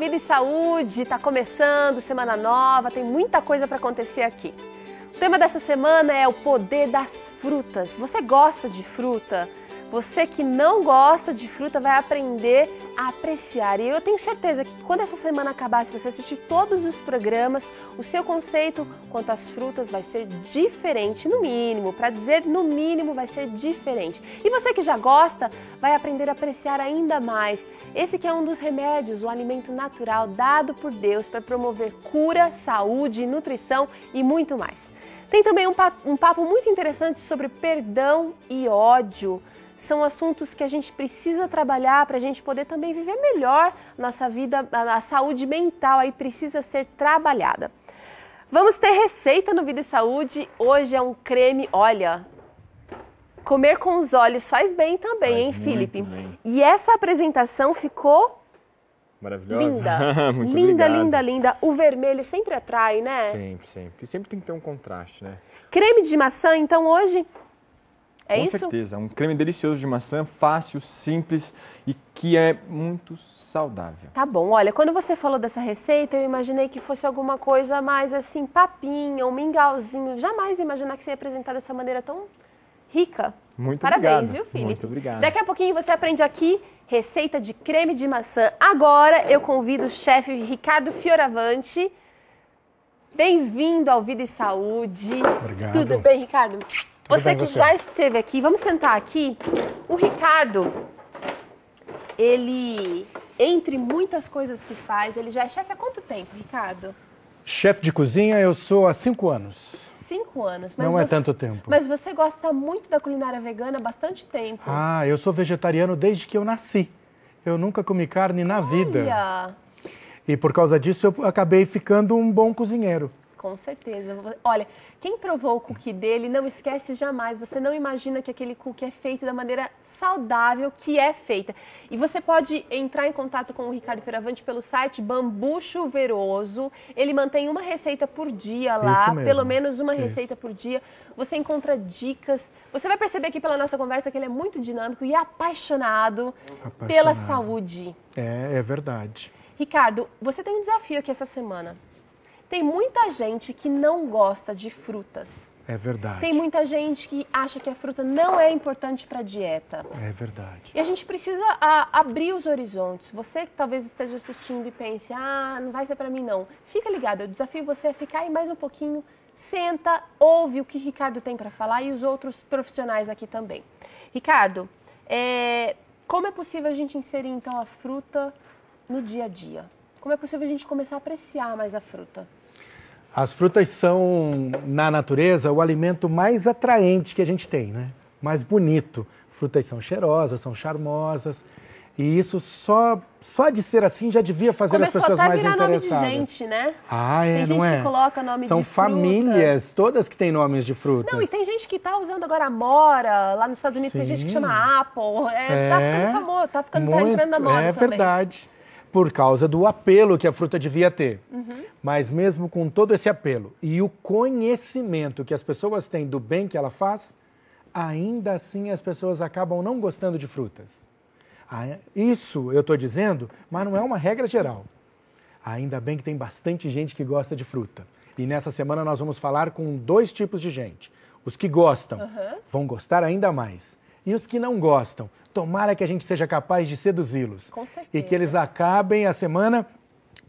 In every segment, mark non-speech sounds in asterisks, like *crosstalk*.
Família e Saúde está começando, semana nova, tem muita coisa para acontecer aqui. O tema dessa semana é o poder das frutas. Você gosta de fruta? Você que não gosta de fruta vai aprender a apreciar. E eu tenho certeza que quando essa semana acabar, se você assistir todos os programas, o seu conceito quanto às frutas vai ser diferente, no mínimo. Para dizer no mínimo, vai ser diferente. E você que já gosta, vai aprender a apreciar ainda mais. Esse que é um dos remédios, o alimento natural dado por Deus para promover cura, saúde, nutrição e muito mais. Tem também um papo muito interessante sobre perdão e ódio são assuntos que a gente precisa trabalhar para a gente poder também viver melhor nossa vida, a saúde mental aí precisa ser trabalhada. Vamos ter receita no Vida e Saúde. Hoje é um creme, olha, comer com os olhos faz bem também, faz hein, Felipe? Bem. E essa apresentação ficou Maravilhosa. Linda. *laughs* Muito linda, linda, linda. O vermelho sempre atrai, né? Sempre, sempre. sempre tem que ter um contraste, né? Creme de maçã, então, hoje? É Com isso? certeza. É um creme delicioso de maçã, fácil, simples e que é muito saudável. Tá bom. Olha, quando você falou dessa receita, eu imaginei que fosse alguma coisa mais assim, papinha, um mingauzinho. Jamais imaginar que você ia apresentar dessa maneira tão rica. Muito Parabéns, obrigado. viu, Felipe? Muito obrigado. Daqui a pouquinho você aprende aqui receita de creme de maçã. Agora eu convido o chefe Ricardo Fioravante. Bem-vindo ao Vida e Saúde. Obrigado. Tudo bem, Ricardo? Você que você? já esteve aqui, vamos sentar aqui. O Ricardo, ele, entre muitas coisas que faz, ele já é chefe há quanto tempo, Ricardo? Chefe de cozinha, eu sou há cinco anos. Cinco anos, mas não é você, é tanto tempo. Mas você gosta muito da culinária vegana há bastante tempo. Ah, eu sou vegetariano desde que eu nasci. Eu nunca comi carne na Olha. vida. E por causa disso eu acabei ficando um bom cozinheiro. Com certeza. Olha, quem provou o cookie dele, não esquece jamais. Você não imagina que aquele cookie é feito da maneira saudável que é feita. E você pode entrar em contato com o Ricardo Feravante pelo site Bambu Chuveroso. Ele mantém uma receita por dia lá, pelo menos uma Isso. receita por dia. Você encontra dicas. Você vai perceber aqui pela nossa conversa que ele é muito dinâmico e apaixonado, apaixonado. pela saúde. É, é verdade. Ricardo, você tem um desafio aqui essa semana. Tem muita gente que não gosta de frutas. É verdade. Tem muita gente que acha que a fruta não é importante para a dieta. É verdade. E a gente precisa a, abrir os horizontes. Você que talvez esteja assistindo e pense, ah, não vai ser para mim não. Fica ligado, eu desafio você a ficar aí mais um pouquinho, senta, ouve o que Ricardo tem para falar e os outros profissionais aqui também. Ricardo, é, como é possível a gente inserir então a fruta no dia a dia? Como é possível a gente começar a apreciar mais a fruta? As frutas são, na natureza, o alimento mais atraente que a gente tem, né? Mais bonito. Frutas são cheirosas, são charmosas. E isso só, só de ser assim já devia fazer Começou as pessoas mais interessadas. Começou até virar nome de gente, né? Ah, é, tem gente é? que coloca nome São de São famílias, todas que têm nomes de frutas. Não, e tem gente que tá usando agora Amora, lá nos Estados Unidos Sim. tem gente que chama Apple. É, tá é tá ficando famoso, tá, ficando, muito, tá entrando na moda É também. verdade por causa do apelo que a fruta devia ter. Uhum. Mas mesmo com todo esse apelo e o conhecimento que as pessoas têm do bem que ela faz, ainda assim as pessoas acabam não gostando de frutas. Ah, isso eu estou dizendo, mas não é uma regra geral. Ainda bem que tem bastante gente que gosta de fruta. E nessa semana nós vamos falar com dois tipos de gente. Os que gostam uhum. vão gostar ainda mais e os que não gostam. Tomara que a gente seja capaz de seduzi-los. Com certeza. E que eles acabem a semana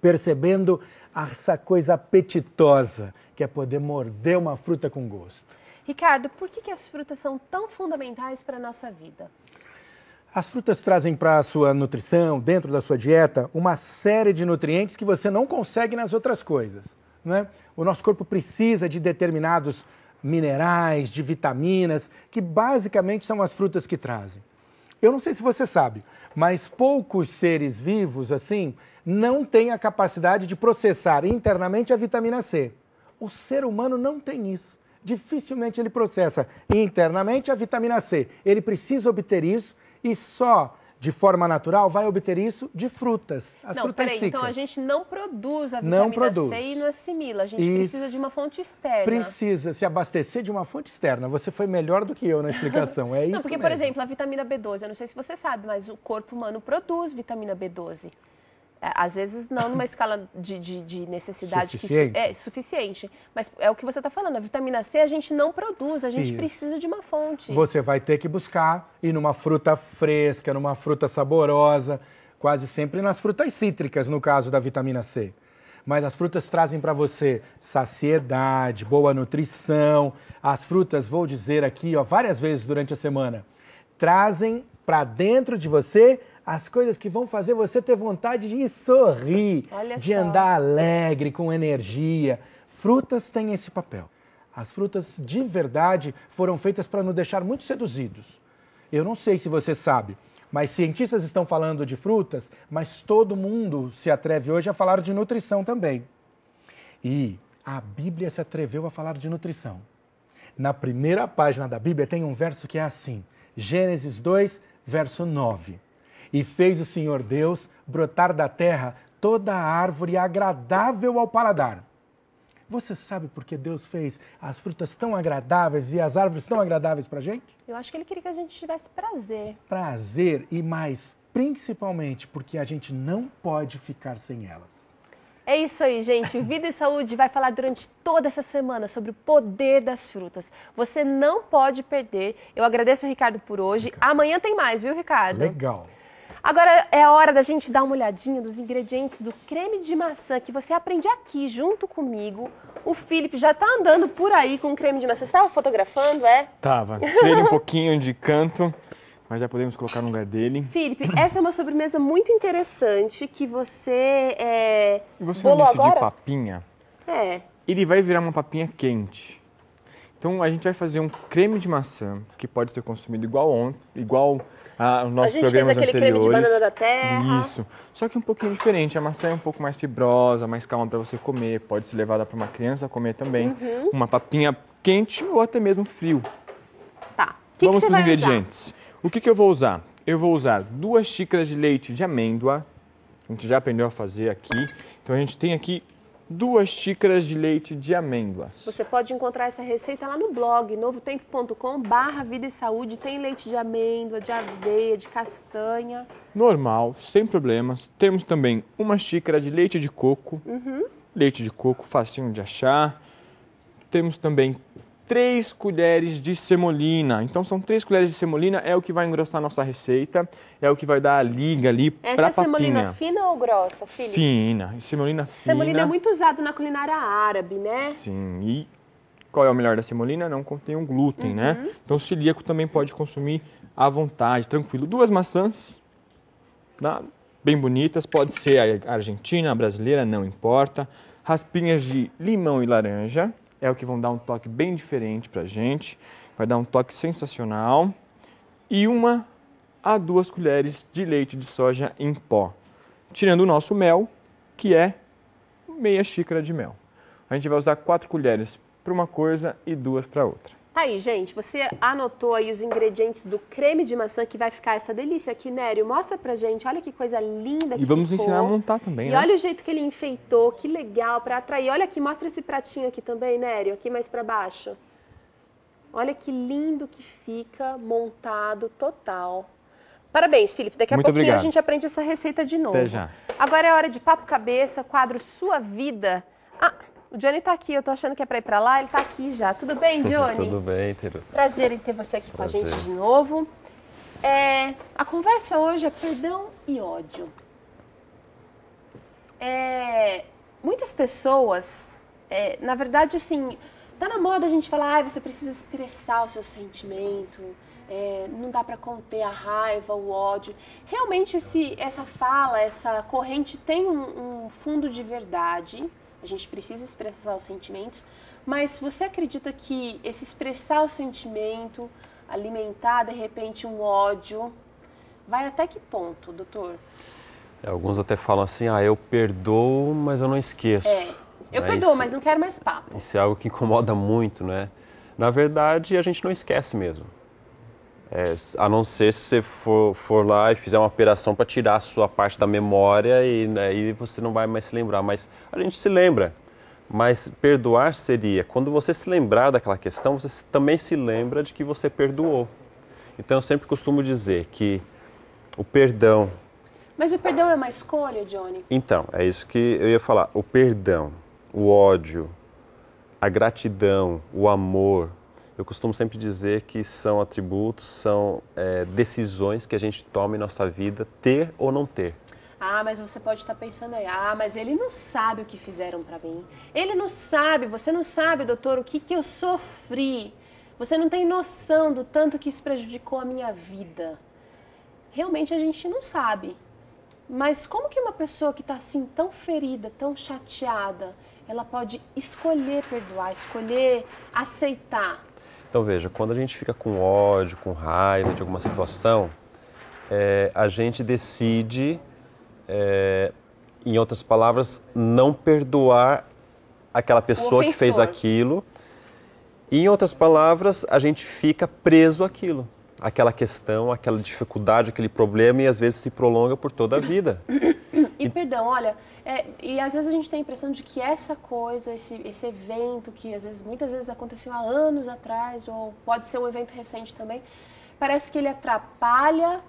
percebendo essa coisa apetitosa que é poder morder uma fruta com gosto. Ricardo, por que, que as frutas são tão fundamentais para a nossa vida? As frutas trazem para a sua nutrição, dentro da sua dieta, uma série de nutrientes que você não consegue nas outras coisas. Né? O nosso corpo precisa de determinados minerais, de vitaminas, que basicamente são as frutas que trazem. Eu não sei se você sabe, mas poucos seres vivos assim não têm a capacidade de processar internamente a vitamina C. O ser humano não tem isso. Dificilmente ele processa internamente a vitamina C. Ele precisa obter isso e só de forma natural, vai obter isso de frutas. As não, frutas peraí, então a gente não produz a vitamina não produz. C e não assimila. A gente isso precisa de uma fonte externa. Precisa se abastecer de uma fonte externa. Você foi melhor do que eu na explicação. É *laughs* isso. Não, porque, mesmo. por exemplo, a vitamina B12, eu não sei se você sabe, mas o corpo humano produz vitamina B12. É, às vezes não numa escala de, de, de necessidade suficiente. que é suficiente. Mas é o que você está falando, a vitamina C a gente não produz, a gente Isso. precisa de uma fonte. Você vai ter que buscar e numa fruta fresca, numa fruta saborosa, quase sempre nas frutas cítricas, no caso da vitamina C. Mas as frutas trazem para você saciedade, boa nutrição. As frutas, vou dizer aqui, ó, várias vezes durante a semana, trazem para dentro de você as coisas que vão fazer você ter vontade de sorrir, Olha de só. andar alegre, com energia. Frutas têm esse papel. As frutas de verdade foram feitas para nos deixar muito seduzidos. Eu não sei se você sabe, mas cientistas estão falando de frutas, mas todo mundo se atreve hoje a falar de nutrição também. E a Bíblia se atreveu a falar de nutrição. Na primeira página da Bíblia tem um verso que é assim: Gênesis 2, verso 9. E fez o Senhor Deus brotar da terra toda árvore agradável ao paladar. Você sabe por que Deus fez as frutas tão agradáveis e as árvores tão agradáveis para a gente? Eu acho que Ele queria que a gente tivesse prazer. Prazer e mais, principalmente porque a gente não pode ficar sem elas. É isso aí, gente. *laughs* Vida e Saúde vai falar durante toda essa semana sobre o poder das frutas. Você não pode perder. Eu agradeço o Ricardo por hoje. Ricardo. Amanhã tem mais, viu, Ricardo? Legal. Agora é a hora da gente dar uma olhadinha dos ingredientes do creme de maçã que você aprende aqui junto comigo. O Felipe já tá andando por aí com o creme de maçã. Você estava fotografando, é? Tava. Tirei um pouquinho de canto. Mas já podemos colocar no lugar dele. Felipe, essa é uma sobremesa muito interessante que você é. E você não é disse agora? de papinha? É. Ele vai virar uma papinha quente. Então a gente vai fazer um creme de maçã que pode ser consumido igual ontem, igual aos nosso programa programas anteriores. A gente fez aquele creme de banana da terra. Isso. Só que um pouquinho diferente. A maçã é um pouco mais fibrosa, mais calma para você comer. Pode ser levada para uma criança comer também. Uhum. Uma papinha quente ou até mesmo frio. Tá. Que Vamos para os ingredientes. Usar? O que, que eu vou usar? Eu vou usar duas xícaras de leite de amêndoa. A gente já aprendeu a fazer aqui. Então a gente tem aqui duas xícaras de leite de amêndoas. Você pode encontrar essa receita lá no blog novotempo.com barra vida e saúde. Tem leite de amêndoa, de aveia, de castanha. Normal, sem problemas. Temos também uma xícara de leite de coco. Uhum. Leite de coco, facinho de achar. Temos também 3 colheres de semolina. Então são 3 colheres de semolina, é o que vai engrossar a nossa receita, é o que vai dar a liga ali para papinha. Essa é semolina fina ou grossa, Felipe? Fina, semolina fina. Semolina é muito usado na culinária árabe, né? Sim, e qual é o melhor da semolina? Não contém um glúten, né? uhum. né? Então o celíaco também pode consumir à vontade, tranquilo. Duas maçãs, tá? bem bonitas, pode ser a argentina, a brasileira, não importa. Raspinhas de limão e laranja é o que vão dar um toque bem diferente para a gente. Vai dar um toque sensacional. E uma a duas colheres de leite de soja em pó. Tirando o nosso mel, que é meia xícara de mel. A gente vai usar quatro colheres para uma coisa e duas para outra aí, gente, você anotou aí os ingredientes do creme de maçã que vai ficar essa delícia aqui, Nério. Mostra pra gente, olha que coisa linda que E vamos ficou. ensinar a montar também, e né? olha o jeito que ele enfeitou, que legal, pra atrair. Olha aqui, mostra esse pratinho aqui também, Nério, aqui mais pra baixo. Olha que lindo que fica, montado total. Parabéns, Felipe. Daqui a Muito pouquinho obrigado. a gente aprende essa receita de novo. Até já. Agora é hora de papo cabeça, quadro Sua Vida. Ah, o Johnny tá aqui, eu tô achando que é pra ir pra lá, ele tá aqui já. Tudo bem, *laughs* Johnny? Tudo bem, Teru. Prazer em ter você aqui Prazer. com a gente de novo. É, a conversa hoje é perdão e ódio. É, muitas pessoas, é, na verdade, assim, tá na moda a gente falar, ah, você precisa expressar o seu sentimento, é, não dá para conter a raiva, o ódio. Realmente, esse, essa fala, essa corrente tem um, um fundo de verdade a gente precisa expressar os sentimentos, mas você acredita que esse expressar o sentimento, alimentar de repente um ódio, vai até que ponto, doutor? É, alguns até falam assim, ah, eu perdoo, mas eu não esqueço. É, eu né? perdoo, isso, mas não quero mais papo. Isso é algo que incomoda muito, né? Na verdade, a gente não esquece mesmo. É, a não ser se você for, for lá e fizer uma operação para tirar a sua parte da memória e aí né, você não vai mais se lembrar. Mas a gente se lembra. Mas perdoar seria quando você se lembrar daquela questão, você também se lembra de que você perdoou. Então eu sempre costumo dizer que o perdão. Mas o perdão é uma escolha, Johnny? Então, é isso que eu ia falar. O perdão, o ódio, a gratidão, o amor, eu costumo sempre dizer que são atributos, são é, decisões que a gente toma em nossa vida, ter ou não ter. Ah, mas você pode estar pensando aí, ah, mas ele não sabe o que fizeram para mim. Ele não sabe, você não sabe, doutor, o que, que eu sofri. Você não tem noção do tanto que isso prejudicou a minha vida. Realmente a gente não sabe. Mas como que uma pessoa que está assim tão ferida, tão chateada, ela pode escolher perdoar, escolher aceitar? Então veja, quando a gente fica com ódio, com raiva de alguma situação, é, a gente decide, é, em outras palavras, não perdoar aquela pessoa que fez aquilo. E, em outras palavras, a gente fica preso àquilo, àquela questão, àquela dificuldade, aquele problema e às vezes se prolonga por toda a vida. E, *coughs* e... perdão, olha, é, e às vezes a gente tem a impressão de que essa coisa, esse, esse evento que às vezes, muitas vezes aconteceu há anos atrás, ou pode ser um evento recente também, parece que ele atrapalha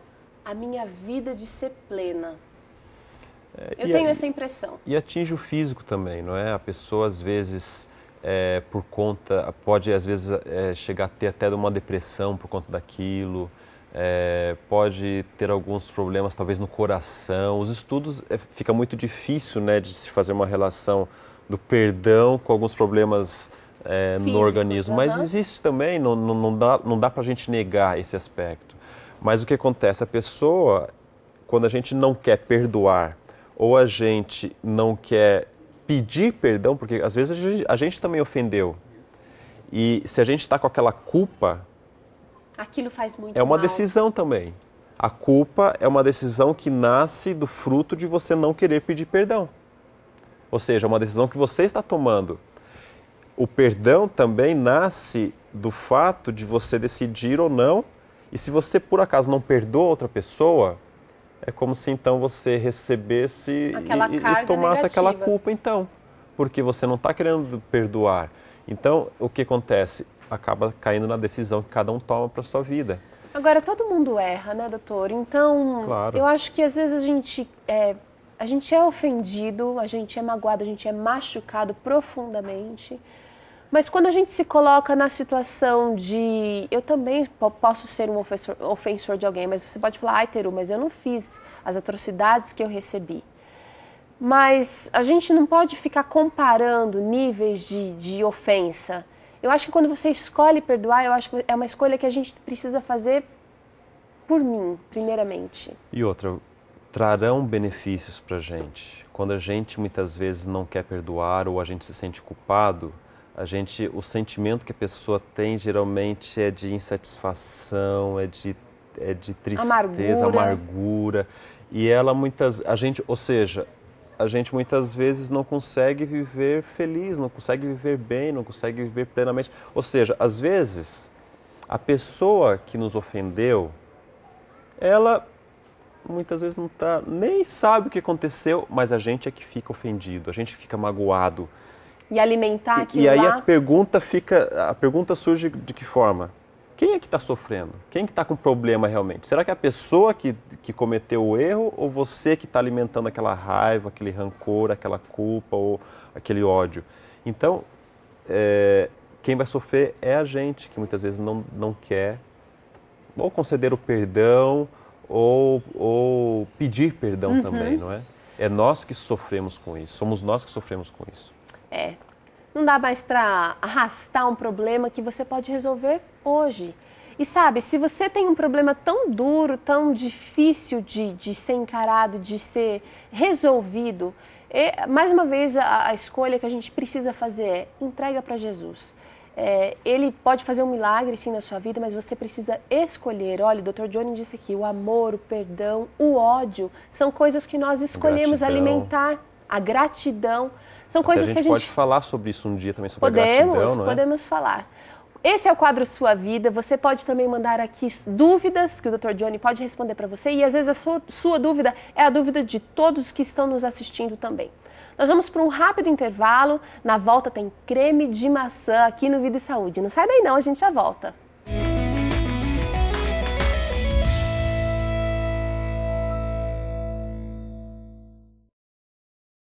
a minha vida de ser plena. É, Eu tenho a, essa impressão. E atinge o físico também, não é? A pessoa às vezes é, por conta, pode às vezes é, chegar a ter até uma depressão por conta daquilo, é, pode ter alguns problemas talvez no coração. Os estudos é, fica muito difícil né, de se fazer uma relação do perdão com alguns problemas é, no organismo, mas existe também, não, não, não dá, não dá para a gente negar esse aspecto. Mas o que acontece? A pessoa, quando a gente não quer perdoar ou a gente não quer pedir perdão, porque às vezes a gente, a gente também ofendeu. E se a gente está com aquela culpa, Aquilo faz muito É uma mal. decisão também. A culpa é uma decisão que nasce do fruto de você não querer pedir perdão. Ou seja, é uma decisão que você está tomando. O perdão também nasce do fato de você decidir ou não. E se você por acaso não perdoa outra pessoa, é como se então você recebesse e, e tomasse negativa. aquela culpa então, porque você não está querendo perdoar. Então, o que acontece? acaba caindo na decisão que cada um toma para sua vida. Agora, todo mundo erra, né, doutor? Então, claro. eu acho que às vezes a gente, é, a gente é ofendido, a gente é magoado, a gente é machucado profundamente. Mas quando a gente se coloca na situação de eu também posso ser um ofensor, ofensor de alguém, mas você pode falar, ai, Teru, mas eu não fiz as atrocidades que eu recebi. Mas a gente não pode ficar comparando níveis de, de ofensa. Eu acho que quando você escolhe perdoar, eu acho que é uma escolha que a gente precisa fazer por mim, primeiramente. E outra, trarão benefícios para gente. Quando a gente muitas vezes não quer perdoar ou a gente se sente culpado, a gente, o sentimento que a pessoa tem geralmente é de insatisfação, é de, é de tristeza, amargura. amargura. E ela muitas, a gente, ou seja, a gente muitas vezes não consegue viver feliz, não consegue viver bem, não consegue viver plenamente. Ou seja, às vezes a pessoa que nos ofendeu, ela muitas vezes não tá nem sabe o que aconteceu, mas a gente é que fica ofendido, a gente fica magoado. E alimentar aquilo E, e aí lá... a pergunta fica, a pergunta surge de que forma? Quem é que está sofrendo? Quem que está com problema realmente? Será que é a pessoa que, que cometeu o erro ou você que está alimentando aquela raiva, aquele rancor, aquela culpa ou aquele ódio? Então, é, quem vai sofrer é a gente, que muitas vezes não, não quer ou conceder o perdão ou, ou pedir perdão uhum. também, não é? É nós que sofremos com isso, somos nós que sofremos com isso. É, não dá mais para arrastar um problema que você pode resolver hoje. E sabe, se você tem um problema tão duro, tão difícil de, de ser encarado, de ser resolvido, e, é, mais uma vez a, a, escolha que a gente precisa fazer é entrega para Jesus. É, ele pode fazer um milagre sim na sua vida, mas você precisa escolher. Olha, o Dr. Johnny disse aqui: o amor, o perdão, o ódio são coisas que nós escolhemos gratidão. alimentar. A gratidão. São coisas a gente que a gente pode falar sobre isso um dia também sobre podemos, a gratidão, é? Podemos falar. Esse é o quadro Sua Vida. Você pode também mandar aqui dúvidas que o Dr. Johnny pode responder para você. E às vezes a sua, sua, dúvida é a dúvida de todos que estão nos assistindo também. Nós vamos para um rápido intervalo. Na volta tem creme de maçã aqui no Vida e Saúde. Não sai daí não, a gente já volta.